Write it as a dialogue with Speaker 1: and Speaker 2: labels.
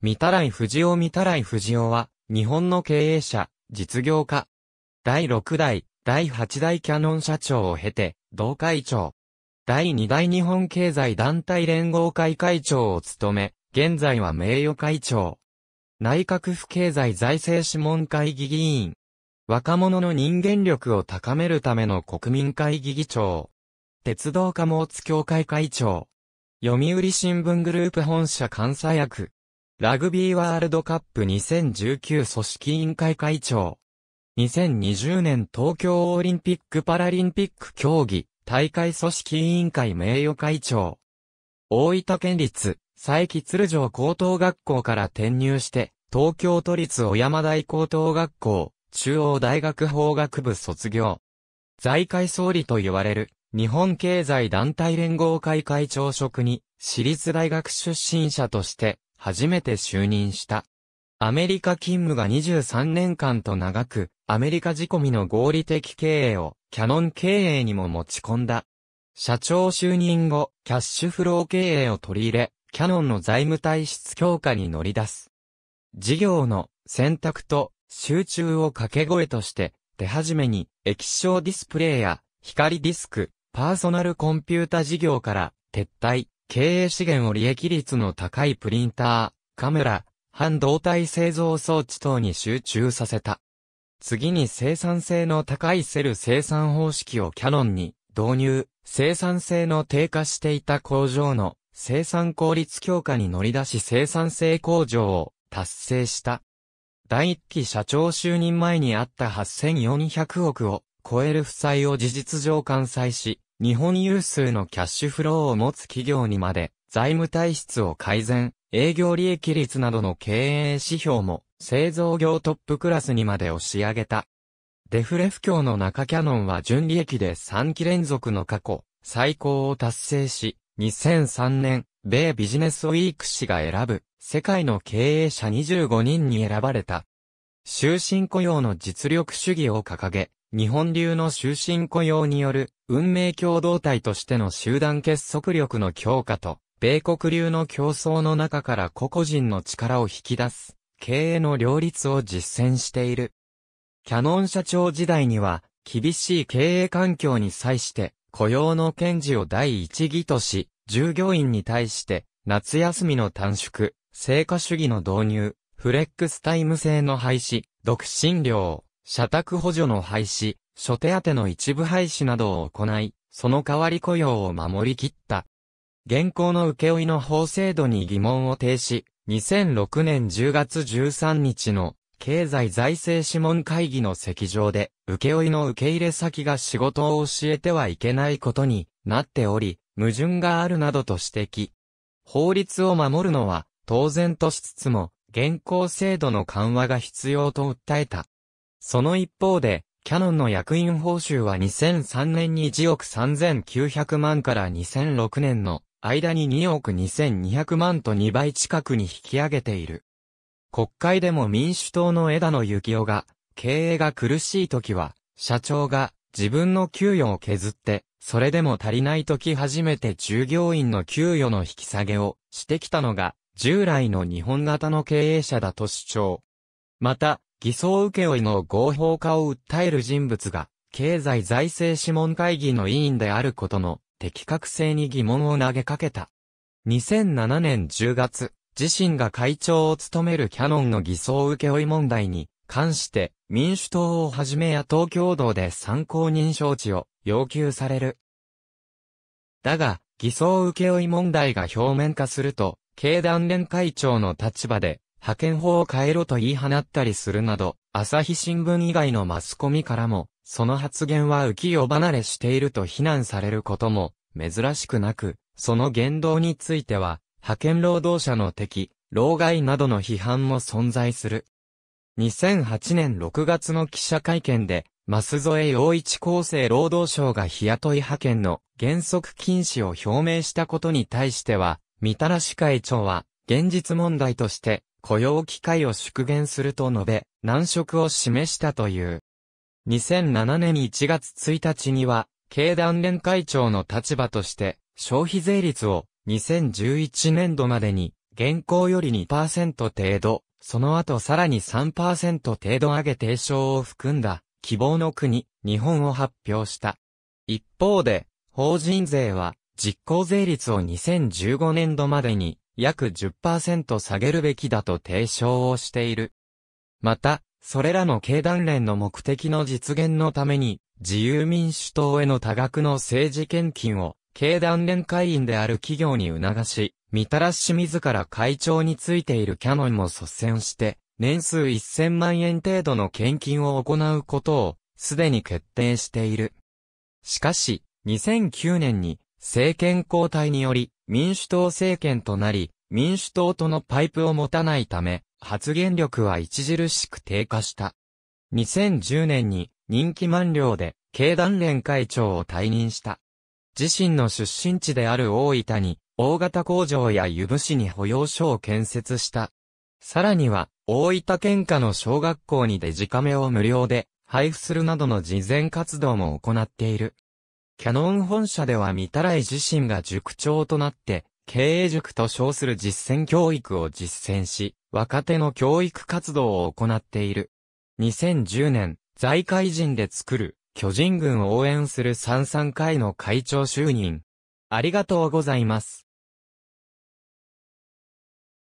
Speaker 1: 三田来藤尾三田来藤尾は、日本の経営者、実業家。第6代、第8代キャノン社長を経て、同会長。第2代日本経済団体連合会会長を務め、現在は名誉会長。内閣府経済財政諮問会議議員。若者の人間力を高めるための国民会議議長。鉄道貨物協会会長。読売新聞グループ本社監査役。ラグビーワールドカップ2019組織委員会会長。2020年東京オリンピック・パラリンピック競技大会組織委員会名誉会長。大分県立佐伯鶴城高等学校から転入して、東京都立小山台高等学校、中央大学法学部卒業。財界総理と言われる、日本経済団体連合会会長職に、私立大学出身者として、初めて就任した。アメリカ勤務が23年間と長く、アメリカ仕込みの合理的経営をキャノン経営にも持ち込んだ。社長就任後、キャッシュフロー経営を取り入れ、キャノンの財務体質強化に乗り出す。事業の選択と集中を掛け声として、手始めに液晶ディスプレイや光ディスク、パーソナルコンピュータ事業から撤退。経営資源を利益率の高いプリンター、カメラ、半導体製造装置等に集中させた。次に生産性の高いセル生産方式をキャノンに導入、生産性の低下していた工場の生産効率強化に乗り出し生産性向上を達成した。第一期社長就任前にあった8400億を超える負債を事実上完済し、日本有数のキャッシュフローを持つ企業にまで、財務体質を改善、営業利益率などの経営指標も、製造業トップクラスにまで押し上げた。デフレ不況の中キャノンは純利益で3期連続の過去、最高を達成し、2003年、米ビジネスウィーク氏が選ぶ、世界の経営者25人に選ばれた。終身雇用の実力主義を掲げ、日本流の終身雇用による運命共同体としての集団結束力の強化と、米国流の競争の中から個々人の力を引き出す、経営の両立を実践している。キャノン社長時代には、厳しい経営環境に際して、雇用の堅持を第一義とし、従業員に対して、夏休みの短縮、成果主義の導入、フレックスタイム制の廃止、独身料、社宅補助の廃止、諸手当の一部廃止などを行い、その代わり雇用を守り切った。現行の請負の法制度に疑問を呈し、2006年10月13日の経済財政諮問会議の席上で、請負の受け入れ先が仕事を教えてはいけないことになっており、矛盾があるなどと指摘。法律を守るのは当然としつつも、現行制度の緩和が必要と訴えた。その一方で、キャノンの役員報酬は2003年に1億3900万から2006年の間に2億2200万と2倍近くに引き上げている。国会でも民主党の枝野幸男が、経営が苦しい時は、社長が自分の給与を削って、それでも足りない時初めて従業員の給与の引き下げをしてきたのが、従来の日本型の経営者だと主張。また、偽装請負の合法化を訴える人物が、経済財政諮問会議の委員であることの的確性に疑問を投げかけた。2007年10月、自身が会長を務めるキャノンの偽装請負問題に関して民主党をはじめや東京道で参考人招致を要求される。だが、偽装請負問題が表面化すると、経団連会長の立場で派遣法を変えろと言い放ったりするなど、朝日新聞以外のマスコミからも、その発言は浮世離れしていると非難されることも、珍しくなく、その言動については、派遣労働者の敵、老害などの批判も存在する。2008年6月の記者会見で、舛添洋一厚生労働省が日雇い派遣の原則禁止を表明したことに対しては、みたらし会長は、現実問題として、雇用機会を縮減すると述べ、難色を示したという。2007年1月1日には、経団連会長の立場として、消費税率を2011年度までに、現行より2%程度、その後さらに3%程度上げ提唱を含んだ、希望の国、日本を発表した。一方で、法人税は、実効税率を2015年度までに約10%下げるべきだと提唱をしている。また、それらの経団連の目的の実現のために、自由民主党への多額の政治献金を、経団連会員である企業に促し、みたらし自ら会長についているキャノンも率先して、年数1000万円程度の献金を行うことを、すでに決定している。しかし、2009年に、政権交代により民主党政権となり、民主党とのパイプを持たないため、発言力は著しく低下した。2010年に任期満了で経団連会長を退任した。自身の出身地である大分に大型工場や湯布市に保養所を建設した。さらには大分県下の小学校にデジカメを無料で配布するなどの事前活動も行っている。キャノン本社では御手洗自身が塾長となって、経営塾と称する実践教育を実践し、若手の教育活動を行っている。2010年、財界人で作る、巨人軍を応援する三々会の会長就任。ありがとうございます。